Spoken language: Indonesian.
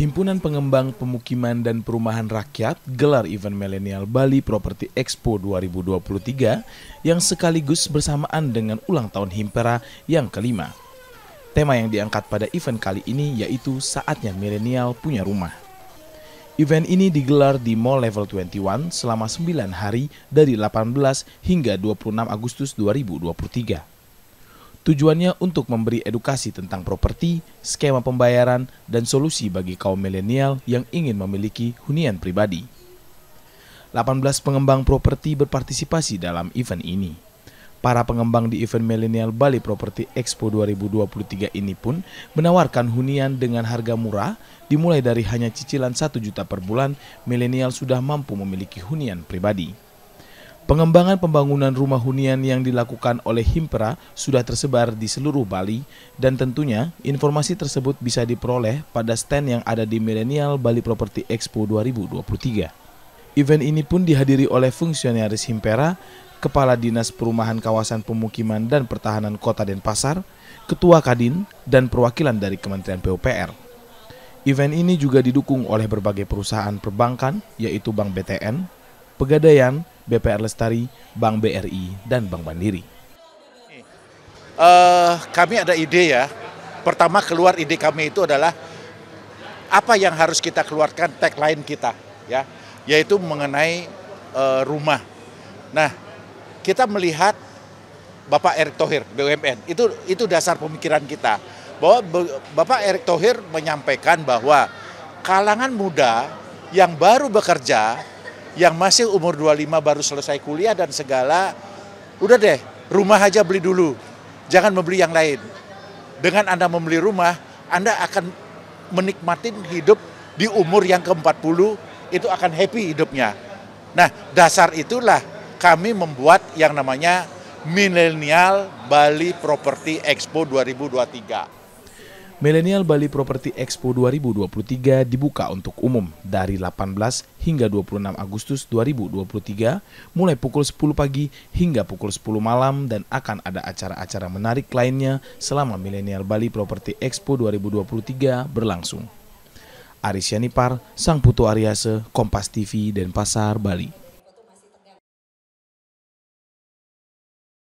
Himpunan Pengembang Pemukiman dan Perumahan Rakyat gelar event Milenial Bali Property Expo 2023 yang sekaligus bersamaan dengan ulang tahun Himpera yang kelima. Tema yang diangkat pada event kali ini yaitu saatnya milenial punya rumah. Event ini digelar di Mall Level 21 selama 9 hari dari 18 hingga 26 Agustus 2023. Tujuannya untuk memberi edukasi tentang properti, skema pembayaran, dan solusi bagi kaum milenial yang ingin memiliki hunian pribadi. 18 pengembang properti berpartisipasi dalam event ini. Para pengembang di event Milenial Bali Property Expo 2023 ini pun menawarkan hunian dengan harga murah, dimulai dari hanya cicilan 1 juta per bulan, milenial sudah mampu memiliki hunian pribadi. Pengembangan pembangunan rumah hunian yang dilakukan oleh Himpra sudah tersebar di seluruh Bali dan tentunya informasi tersebut bisa diperoleh pada stand yang ada di Millennial Bali Property Expo 2023. Event ini pun dihadiri oleh fungsionaris Himpera, Kepala Dinas Perumahan Kawasan Pemukiman dan Pertahanan Kota Denpasar, Ketua Kadin, dan perwakilan dari Kementerian PUPR. Event ini juga didukung oleh berbagai perusahaan perbankan, yaitu Bank BTN, Pegadaian, BPR Lestari, Bank BRI, dan Bank Mandiri. Uh, kami ada ide ya. Pertama keluar ide kami itu adalah apa yang harus kita keluarkan tagline kita ya, yaitu mengenai uh, rumah. Nah, kita melihat Bapak Erick Thohir BUMN itu itu dasar pemikiran kita bahwa Bapak Erick Thohir menyampaikan bahwa kalangan muda yang baru bekerja yang masih umur 25 baru selesai kuliah dan segala, udah deh, rumah aja beli dulu. Jangan membeli yang lain. Dengan Anda membeli rumah, Anda akan menikmati hidup di umur yang ke-40, itu akan happy hidupnya. Nah, dasar itulah kami membuat yang namanya Milenial Bali Property Expo 2023. Millennial Bali Property Expo 2023 dibuka untuk umum dari 18 hingga 26 Agustus 2023 mulai pukul 10 pagi hingga pukul 10 malam dan akan ada acara-acara menarik lainnya selama Millennial Bali Property Expo 2023 berlangsung. Aris Yanipar, Sang Putu Ariase, Kompas TV, dan Pasar Bali.